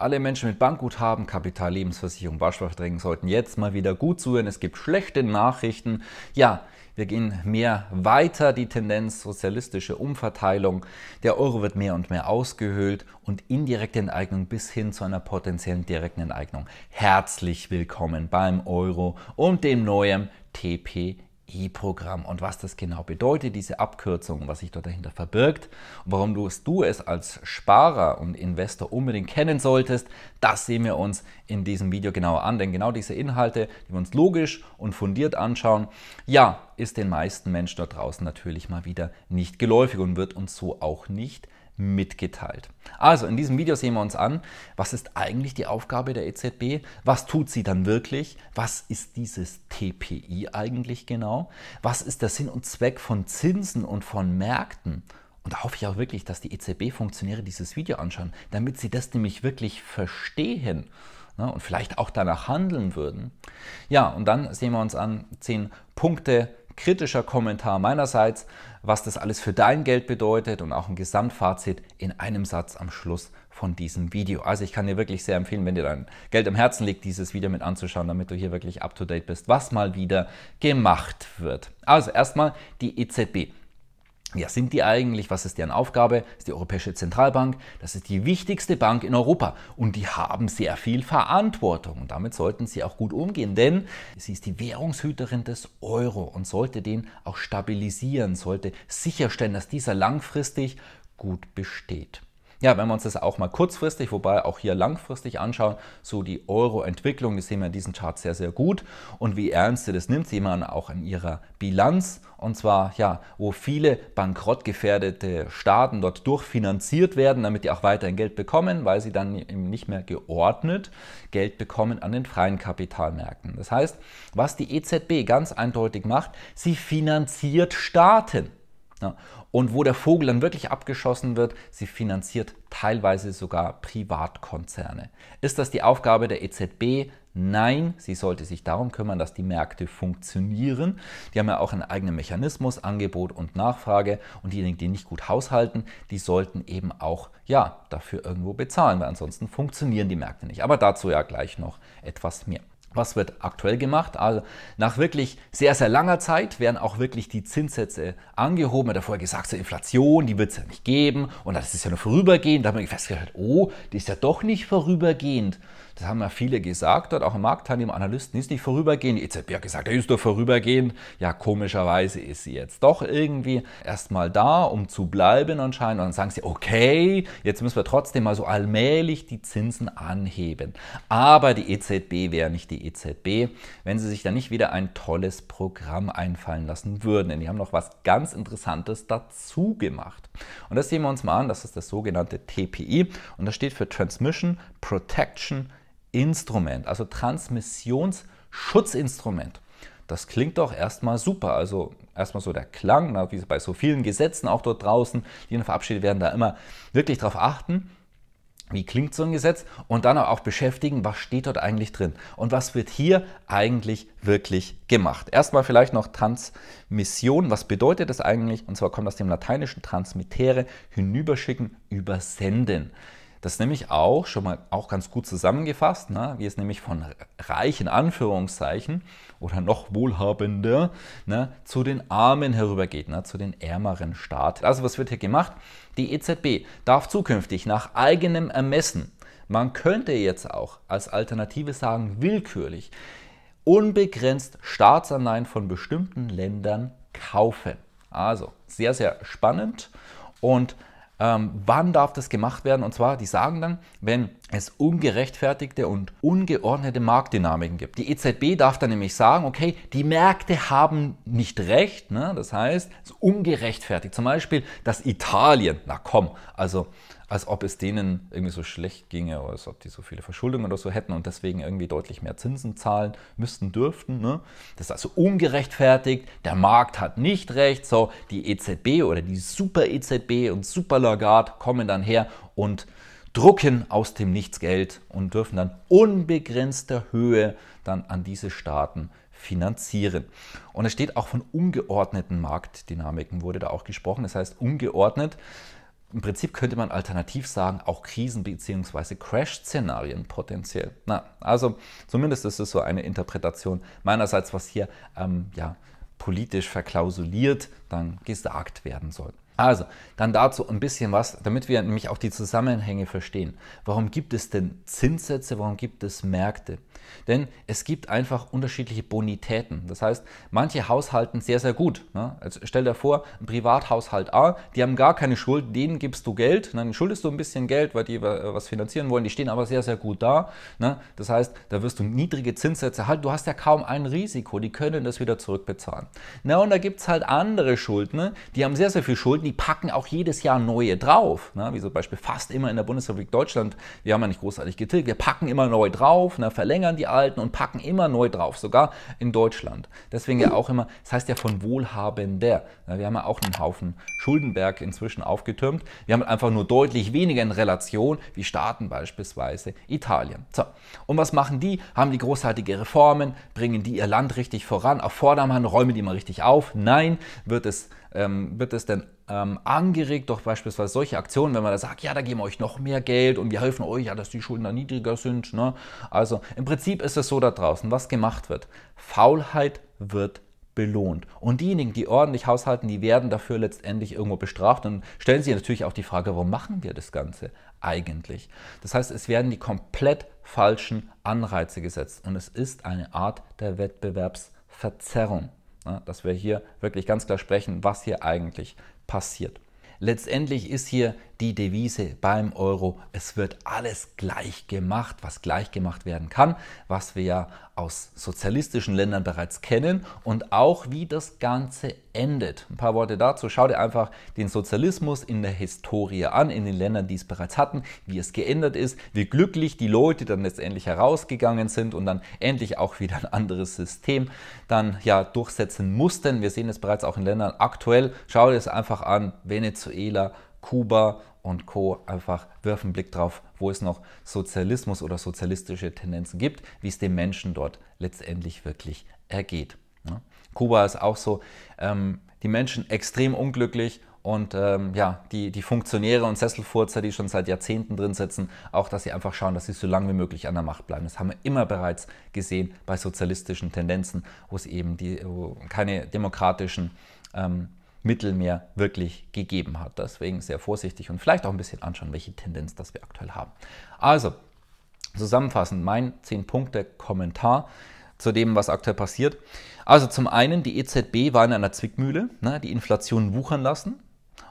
Alle Menschen mit Bankguthaben, Kapital, Lebensversicherung, Barsparverträgen sollten jetzt mal wieder gut zuhören. Es gibt schlechte Nachrichten. Ja, wir gehen mehr weiter, die Tendenz sozialistische Umverteilung. Der Euro wird mehr und mehr ausgehöhlt und indirekte Enteignung bis hin zu einer potenziellen direkten Enteignung. Herzlich willkommen beim Euro und dem neuen TP. E-Programm und was das genau bedeutet, diese Abkürzung, was sich dort dahinter verbirgt und warum du, du es als Sparer und Investor unbedingt kennen solltest, das sehen wir uns in diesem Video genauer an, denn genau diese Inhalte, die wir uns logisch und fundiert anschauen, ja, ist den meisten Menschen dort draußen natürlich mal wieder nicht geläufig und wird uns so auch nicht mitgeteilt. Also in diesem Video sehen wir uns an, was ist eigentlich die Aufgabe der EZB, was tut sie dann wirklich, was ist dieses TPI eigentlich genau, was ist der Sinn und Zweck von Zinsen und von Märkten. Und da hoffe ich auch wirklich, dass die EZB-Funktionäre dieses Video anschauen, damit sie das nämlich wirklich verstehen ne, und vielleicht auch danach handeln würden. Ja, und dann sehen wir uns an zehn Punkte, kritischer Kommentar meinerseits, was das alles für dein Geld bedeutet und auch ein Gesamtfazit in einem Satz am Schluss von diesem Video. Also ich kann dir wirklich sehr empfehlen, wenn dir dein Geld am Herzen liegt, dieses Video mit anzuschauen, damit du hier wirklich up-to-date bist, was mal wieder gemacht wird. Also erstmal die EZB. Ja, sind die eigentlich? Was ist deren Aufgabe? Das ist die Europäische Zentralbank. Das ist die wichtigste Bank in Europa. Und die haben sehr viel Verantwortung. Und damit sollten sie auch gut umgehen, denn sie ist die Währungshüterin des Euro und sollte den auch stabilisieren, sollte sicherstellen, dass dieser langfristig gut besteht. Ja, wenn wir uns das auch mal kurzfristig, wobei auch hier langfristig anschauen, so die Euro-Entwicklung, die sehen wir in diesem Chart sehr, sehr gut und wie ernst sie das nimmt, sehen wir auch in ihrer Bilanz und zwar, ja, wo viele bankrottgefährdete Staaten dort durchfinanziert werden, damit die auch weiterhin Geld bekommen, weil sie dann eben nicht mehr geordnet Geld bekommen an den freien Kapitalmärkten. Das heißt, was die EZB ganz eindeutig macht, sie finanziert Staaten. Ja. Ne? Und wo der Vogel dann wirklich abgeschossen wird, sie finanziert teilweise sogar Privatkonzerne. Ist das die Aufgabe der EZB? Nein, sie sollte sich darum kümmern, dass die Märkte funktionieren. Die haben ja auch einen eigenen Mechanismus, Angebot und Nachfrage. Und diejenigen, die nicht gut haushalten, die sollten eben auch ja, dafür irgendwo bezahlen, weil ansonsten funktionieren die Märkte nicht. Aber dazu ja gleich noch etwas mehr was wird aktuell gemacht? Also nach wirklich sehr, sehr langer Zeit werden auch wirklich die Zinssätze angehoben. Man hat ja vorher gesagt, so Inflation, die wird es ja nicht geben und das ist ja nur vorübergehend. Da haben wir festgestellt, oh, die ist ja doch nicht vorübergehend. Das haben ja viele gesagt dort, auch Marktteilnehmer, Analysten, ist nicht vorübergehend. Die EZB hat gesagt, er ist doch vorübergehend. Ja, komischerweise ist sie jetzt doch irgendwie erstmal da, um zu bleiben anscheinend. Und dann sagen sie, okay, jetzt müssen wir trotzdem mal so allmählich die Zinsen anheben. Aber die EZB wäre nicht die EZB, wenn sie sich da nicht wieder ein tolles Programm einfallen lassen würden. Denn die haben noch was ganz Interessantes dazu gemacht. Und das sehen wir uns mal an. Das ist das sogenannte TPI und das steht für Transmission Protection Instrument, also Transmissionsschutzinstrument. Das klingt doch erstmal super. Also erstmal so der Klang, wie bei so vielen Gesetzen auch dort draußen, die verabschiedet werden, da immer wirklich darauf achten, wie klingt so ein Gesetz und dann auch beschäftigen, was steht dort eigentlich drin und was wird hier eigentlich wirklich gemacht. Erstmal vielleicht noch Transmission, was bedeutet das eigentlich? Und zwar kommt aus dem lateinischen transmittere, hinüberschicken, übersenden. Das ist nämlich auch schon mal auch ganz gut zusammengefasst, ne? wie es nämlich von reichen Anführungszeichen oder noch wohlhabender ne, zu den Armen herübergeht, ne, zu den ärmeren Staaten. Also was wird hier gemacht? Die EZB darf zukünftig nach eigenem Ermessen, man könnte jetzt auch als Alternative sagen willkürlich, unbegrenzt Staatsanleihen von bestimmten Ländern kaufen. Also sehr, sehr spannend und ähm, wann darf das gemacht werden. Und zwar, die sagen dann, wenn es ungerechtfertigte und ungeordnete Marktdynamiken gibt. Die EZB darf dann nämlich sagen, okay, die Märkte haben nicht recht. Ne? Das heißt, es ist ungerechtfertigt. Zum Beispiel, dass Italien, na komm, also als ob es denen irgendwie so schlecht ginge oder als ob die so viele Verschuldungen oder so hätten und deswegen irgendwie deutlich mehr Zinsen zahlen müssten, dürften. Ne? Das ist also ungerechtfertigt, der Markt hat nicht recht, so die EZB oder die Super EZB und Super Lagarde kommen dann her und drucken aus dem Nichts Geld und dürfen dann unbegrenzter Höhe dann an diese Staaten finanzieren. Und es steht auch von ungeordneten Marktdynamiken, wurde da auch gesprochen. Das heißt, ungeordnet im Prinzip könnte man alternativ sagen, auch Krisen bzw. Crash-Szenarien potenziell. Na, also zumindest ist es so eine Interpretation meinerseits, was hier ähm, ja, politisch verklausuliert dann gesagt werden soll. Also, dann dazu ein bisschen was, damit wir nämlich auch die Zusammenhänge verstehen. Warum gibt es denn Zinssätze? Warum gibt es Märkte? Denn es gibt einfach unterschiedliche Bonitäten. Das heißt, manche Haushalten sehr, sehr gut. Ne? Also stell dir vor, ein Privathaushalt A, die haben gar keine Schuld, denen gibst du Geld, ne? dann schuldest du ein bisschen Geld, weil die äh, was finanzieren wollen, die stehen aber sehr, sehr gut da. Ne? Das heißt, da wirst du niedrige Zinssätze halten, du hast ja kaum ein Risiko, die können das wieder zurückbezahlen. Na und da gibt es halt andere Schuldner, die haben sehr, sehr viel Schulden, die packen auch jedes Jahr neue drauf. Ne? Wie zum Beispiel fast immer in der Bundesrepublik Deutschland, wir haben ja nicht großartig getilgt, wir packen immer neu drauf, ne? verlängern verlängern die alten und packen immer neu drauf, sogar in Deutschland. Deswegen ja auch immer, das heißt ja von wohlhabender. Wir haben ja auch einen Haufen Schuldenberg inzwischen aufgetürmt. Wir haben einfach nur deutlich weniger in Relation wie Staaten beispielsweise Italien. So, und was machen die? Haben die großartige Reformen, bringen die ihr Land richtig voran, auf Vordermann, räumen die mal richtig auf? Nein, wird es, ähm, wird es denn ähm, angeregt durch beispielsweise solche Aktionen, wenn man da sagt, ja, da geben wir euch noch mehr Geld und wir helfen euch, ja, dass die Schulden da niedriger sind. Ne? Also im Prinzip ist es so da draußen, was gemacht wird. Faulheit wird belohnt. Und diejenigen, die ordentlich haushalten, die werden dafür letztendlich irgendwo bestraft und stellen sich natürlich auch die Frage, warum machen wir das Ganze eigentlich? Das heißt, es werden die komplett falschen Anreize gesetzt und es ist eine Art der Wettbewerbsverzerrung. Ne? dass wir hier wirklich ganz klar sprechen, was hier eigentlich passiert. Letztendlich ist hier die Devise beim Euro. Es wird alles gleich gemacht, was gleich gemacht werden kann, was wir ja aus sozialistischen Ländern bereits kennen und auch wie das Ganze endet. Ein paar Worte dazu. Schau dir einfach den Sozialismus in der Historie an, in den Ländern, die es bereits hatten, wie es geändert ist, wie glücklich die Leute dann letztendlich herausgegangen sind und dann endlich auch wieder ein anderes System dann ja durchsetzen mussten. Wir sehen es bereits auch in Ländern aktuell. Schau dir es einfach an. Venezuela, Kuba und Co. Einfach wirf einen Blick drauf, wo es noch Sozialismus oder sozialistische Tendenzen gibt, wie es den Menschen dort letztendlich wirklich ergeht. Ja. Ne? Kuba ist auch so, ähm, die Menschen extrem unglücklich und ähm, ja, die, die Funktionäre und Sesselfurzer, die schon seit Jahrzehnten drin sitzen, auch, dass sie einfach schauen, dass sie so lange wie möglich an der Macht bleiben. Das haben wir immer bereits gesehen bei sozialistischen Tendenzen, wo es eben die, keine demokratischen ähm, Mittelmeer wirklich gegeben hat. Deswegen sehr vorsichtig und vielleicht auch ein bisschen anschauen, welche Tendenz das wir aktuell haben. Also, zusammenfassend, mein 10-Punkte-Kommentar zu dem, was aktuell passiert. Also zum einen, die EZB war in einer Zwickmühle, ne, die Inflation wuchern lassen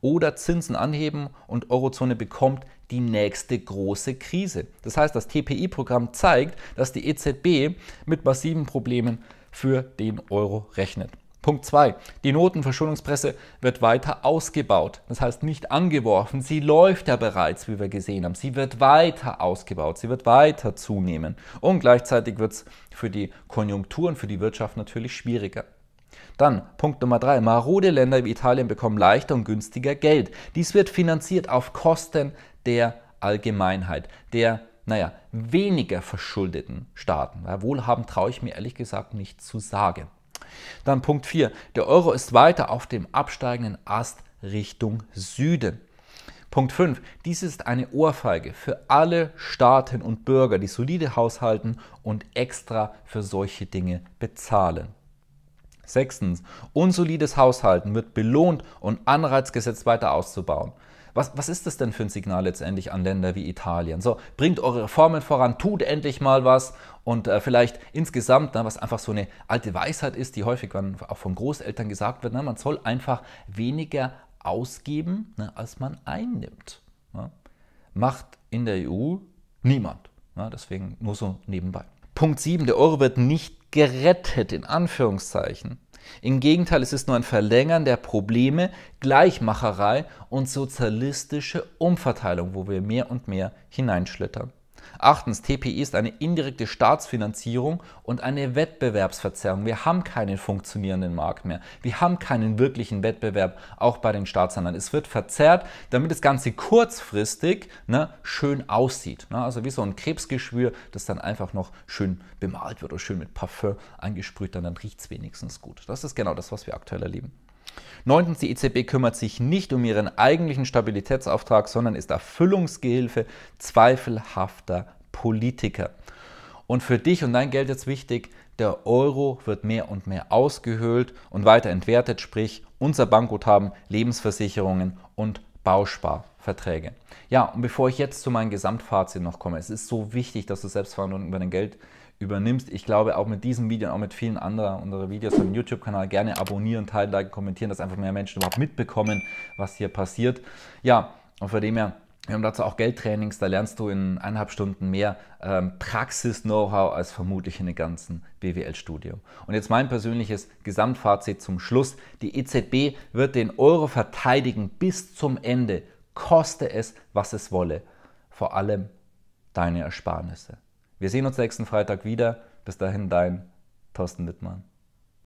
oder Zinsen anheben und Eurozone bekommt die nächste große Krise. Das heißt, das TPI-Programm zeigt, dass die EZB mit massiven Problemen für den Euro rechnet. Punkt 2. Die Notenverschuldungspresse wird weiter ausgebaut. Das heißt nicht angeworfen. Sie läuft ja bereits, wie wir gesehen haben. Sie wird weiter ausgebaut. Sie wird weiter zunehmen. Und gleichzeitig wird es für die Konjunktur und für die Wirtschaft natürlich schwieriger. Dann Punkt Nummer 3. Marode Länder wie Italien bekommen leichter und günstiger Geld. Dies wird finanziert auf Kosten der Allgemeinheit, der naja, weniger verschuldeten Staaten. Weil wohlhabend traue ich mir ehrlich gesagt nicht zu sagen. Dann Punkt 4. Der Euro ist weiter auf dem absteigenden Ast Richtung Süden. Punkt 5. Dies ist eine Ohrfeige für alle Staaten und Bürger, die solide haushalten und extra für solche Dinge bezahlen. Sechstens. Unsolides Haushalten wird belohnt und Anreiz gesetzt weiter auszubauen. Was, was ist das denn für ein Signal letztendlich an Länder wie Italien? So, bringt eure Reformen voran, tut endlich mal was und äh, vielleicht insgesamt, na, was einfach so eine alte Weisheit ist, die häufig auch von Großeltern gesagt wird, na, man soll einfach weniger ausgeben, na, als man einnimmt. Na. Macht in der EU niemand. Na, deswegen nur so nebenbei. Punkt 7, der Euro wird nicht gerettet, in Anführungszeichen, im Gegenteil, es ist nur ein Verlängern der Probleme, Gleichmacherei und sozialistische Umverteilung, wo wir mehr und mehr hineinschlittern. Achtens, TPI ist eine indirekte Staatsfinanzierung und eine Wettbewerbsverzerrung. Wir haben keinen funktionierenden Markt mehr. Wir haben keinen wirklichen Wettbewerb, auch bei den Staatsanleihen. Es wird verzerrt, damit das Ganze kurzfristig ne, schön aussieht. Ne? Also wie so ein Krebsgeschwür, das dann einfach noch schön bemalt wird oder schön mit Parfüm angesprüht, dann, dann riecht es wenigstens gut. Das ist genau das, was wir aktuell erleben. Neuntens, die EZB kümmert sich nicht um ihren eigentlichen Stabilitätsauftrag, sondern ist Erfüllungsgehilfe zweifelhafter Politiker. Und für dich und dein Geld jetzt wichtig, der Euro wird mehr und mehr ausgehöhlt und weiter entwertet, sprich unser Bankguthaben, Lebensversicherungen und Bausparverträge. Ja, und bevor ich jetzt zu meinem Gesamtfazit noch komme, es ist so wichtig, dass du Selbstverantwortung über dein Geld übernimmst. Ich glaube, auch mit diesem Video und auch mit vielen anderen unserer Videos am YouTube-Kanal gerne abonnieren, teilen, liken, kommentieren, dass einfach mehr Menschen überhaupt mitbekommen, was hier passiert. Ja, und von dem her, wir haben dazu auch Geldtrainings, da lernst du in eineinhalb Stunden mehr ähm, Praxis-Know-how als vermutlich in dem ganzen BWL-Studium. Und jetzt mein persönliches Gesamtfazit zum Schluss. Die EZB wird den Euro verteidigen bis zum Ende, koste es, was es wolle. Vor allem deine Ersparnisse. Wir sehen uns nächsten Freitag wieder. Bis dahin, dein Thorsten Wittmann.